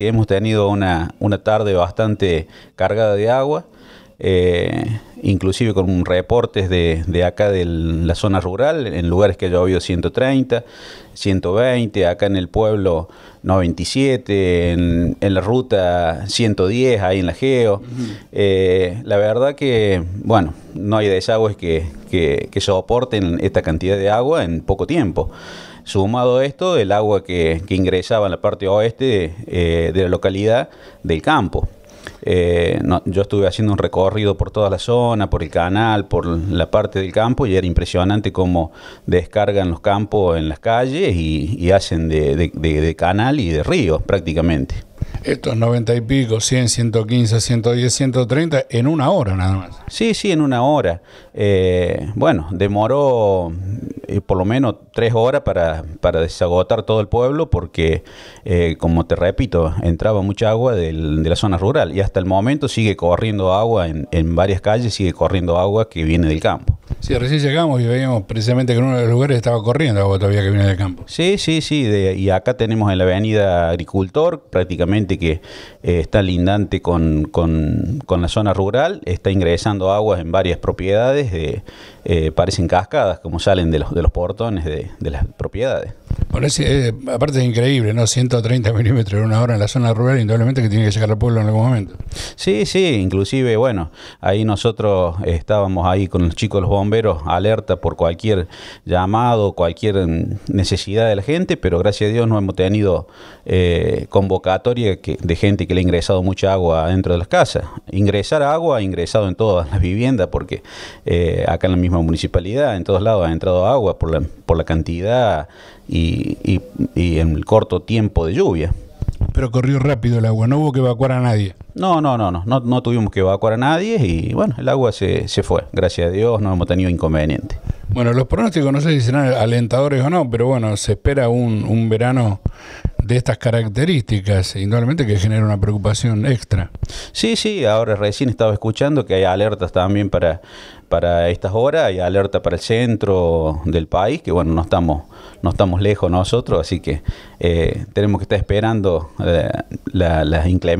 Hemos tenido una, una tarde bastante cargada de agua, eh, inclusive con reportes de, de acá de la zona rural, en lugares que ha llovido 130, 120, acá en el pueblo 97, en, la ruta 110, ahí en la Geo. Eh, la verdad que, bueno, no hay desagües que, soporten esta cantidad de agua en poco tiempo. Sumado a esto, el agua que, que ingresaba en la parte oeste eh, de la localidad del campo. Eh, yo estuve haciendo un recorrido por toda la zona, por el canal, por la parte del campo y era impresionante cómo descargan los campos en las calles y, hacen de, de canal y de río prácticamente. Estos 90 y pico, 100, 115, 110, 130, en una hora nada más. Sí, sí, en una hora. Eh, bueno, demoró eh, por lo menos tres horas para, desagotar todo el pueblo porque, eh, como te repito, entraba mucha agua de la zona rural y hasta el momento sigue corriendo agua en, en varias calles, sigue corriendo agua que viene del campo. Sí, recién llegamos y veíamos precisamente que en uno de los lugares estaba corriendo agua todavía que viene del campo. Sí, sí, sí. y acá tenemos en la avenida Agricultor, prácticamente que eh, está lindante con, la zona rural. Está ingresando aguas en varias propiedades. Eh, parecen cascadas como salen de los, de los portones de las propiedades. Eh, aparte es increíble, ¿no? 130 milímetros en una hora en la zona rural, indudablemente que tiene que llegar al pueblo en algún momento. Sí, sí, inclusive, bueno, ahí nosotros estábamos ahí con los chicos, los bomberos, alerta por cualquier llamado, cualquier necesidad de la gente, pero gracias a Dios no hemos tenido eh, convocatoria de gente que le ha ingresado mucha agua dentro de las casas. Ingresar agua ha ingresado en todas las viviendas, porque eh, acá en la misma municipalidad, en todos lados ha entrado agua por la, por la cantidad y, y, en el corto tiempo de lluvia. Pero corrió rápido el agua, no hubo que evacuar a nadie. No, no, no, no, no, no tuvimos que evacuar a nadie y bueno, el agua se, se, fue. Gracias a Dios no hemos tenido inconveniente. Bueno, los pronósticos no sé si serán alentadores o no, pero bueno, se espera un, un verano de estas características, normalmente que genera una preocupación extra. Sí, sí, ahora recién estaba escuchando que hay alertas también para para estas horas y alerta para el centro del país, que bueno, no estamos, no estamos lejos nosotros, así que eh, tenemos que estar esperando eh, las inclemencias.